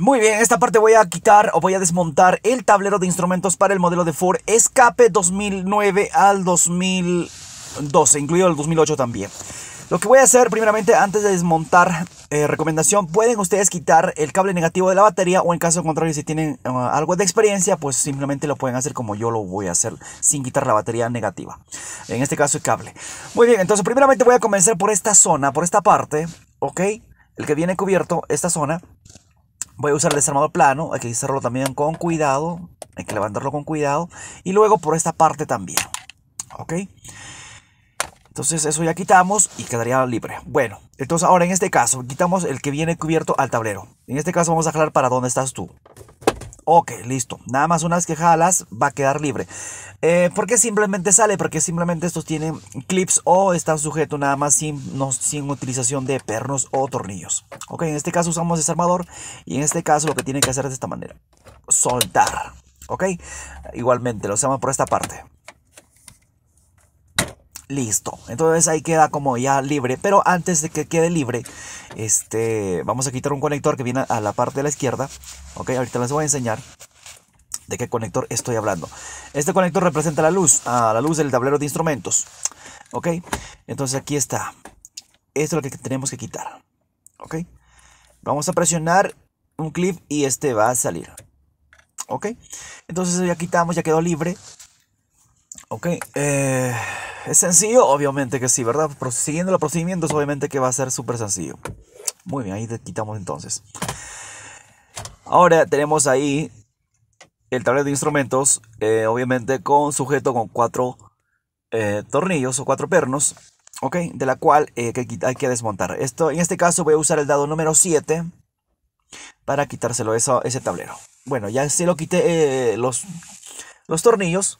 Muy bien, esta parte voy a quitar o voy a desmontar el tablero de instrumentos para el modelo de Ford Escape 2009 al 2012, incluido el 2008 también. Lo que voy a hacer primeramente antes de desmontar, eh, recomendación, pueden ustedes quitar el cable negativo de la batería o en caso contrario si tienen eh, algo de experiencia, pues simplemente lo pueden hacer como yo lo voy a hacer sin quitar la batería negativa. En este caso el cable. Muy bien, entonces primeramente voy a comenzar por esta zona, por esta parte, ¿ok? El que viene cubierto, esta zona. Voy a usar el desarmado plano, hay que hacerlo también con cuidado, hay que levantarlo con cuidado. Y luego por esta parte también, ¿ok? Entonces eso ya quitamos y quedaría libre. Bueno, entonces ahora en este caso quitamos el que viene cubierto al tablero. En este caso vamos a jalar para dónde estás tú. Ok, listo. Nada más unas vez va a quedar libre. Eh, ¿Por qué simplemente sale? Porque simplemente estos tienen clips o están sujetos nada más sin, sin utilización de pernos o tornillos. Ok, en este caso usamos desarmador y en este caso lo que tiene que hacer es de esta manera. Soltar. Ok, igualmente lo usamos por esta parte. Listo. Entonces ahí queda como ya libre. Pero antes de que quede libre, este, vamos a quitar un conector que viene a la parte de la izquierda. Ok, ahorita les voy a enseñar de qué conector estoy hablando. Este conector representa la luz, a ah, la luz del tablero de instrumentos. Ok, entonces aquí está. Esto es lo que tenemos que quitar. Ok, vamos a presionar un clip y este va a salir. Ok, entonces ya quitamos, ya quedó libre. Ok, eh, es sencillo, obviamente que sí, ¿verdad? Siguiendo los procedimientos, obviamente que va a ser súper sencillo. Muy bien, ahí quitamos entonces. Ahora tenemos ahí el tablero de instrumentos, eh, obviamente con sujeto con cuatro eh, tornillos o cuatro pernos, ¿ok? De la cual hay que desmontar. Esto, en este caso voy a usar el dado número 7 para quitárselo eso, ese tablero. Bueno, ya se lo quité los, los tornillos,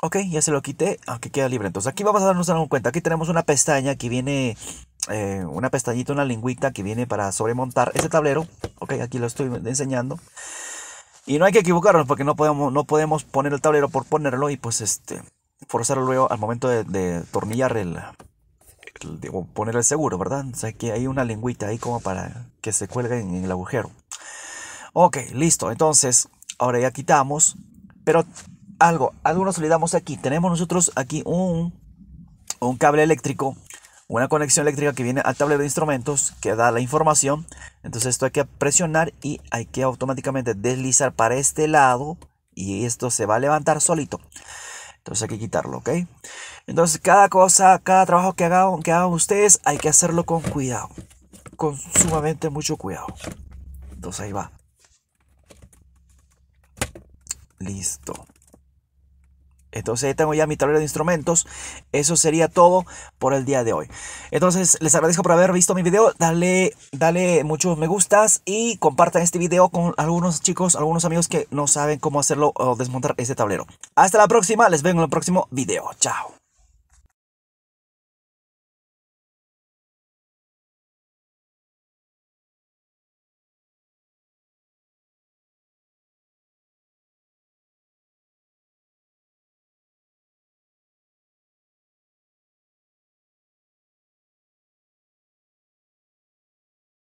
Ok, ya se lo quité, aunque queda libre. Entonces aquí vamos a darnos cuenta. Aquí tenemos una pestaña que viene, eh, una pestañita, una lingüita que viene para sobremontar ese tablero. Ok, aquí lo estoy enseñando. Y no hay que equivocarnos porque no podemos, no podemos poner el tablero por ponerlo y pues este, forzarlo luego al momento de, de tornillar el, digo, poner el seguro, ¿verdad? O sea que hay una lingüita ahí como para que se cuelgue en, en el agujero. Ok, listo. Entonces, ahora ya quitamos. Pero algo, algo nos olvidamos aquí. Tenemos nosotros aquí un, un cable eléctrico, una conexión eléctrica que viene al tablero de instrumentos que da la información. Entonces esto hay que presionar y hay que automáticamente deslizar para este lado y esto se va a levantar solito. Entonces hay que quitarlo, ¿ok? Entonces cada cosa, cada trabajo que hagan, que hagan ustedes hay que hacerlo con cuidado. Con sumamente mucho cuidado. Entonces ahí va. Listo. Entonces tengo ya mi tablero de instrumentos. Eso sería todo por el día de hoy. Entonces les agradezco por haber visto mi video. Dale, dale muchos me gustas y compartan este video con algunos chicos, algunos amigos que no saben cómo hacerlo o desmontar ese tablero. Hasta la próxima. Les veo en el próximo video. Chao.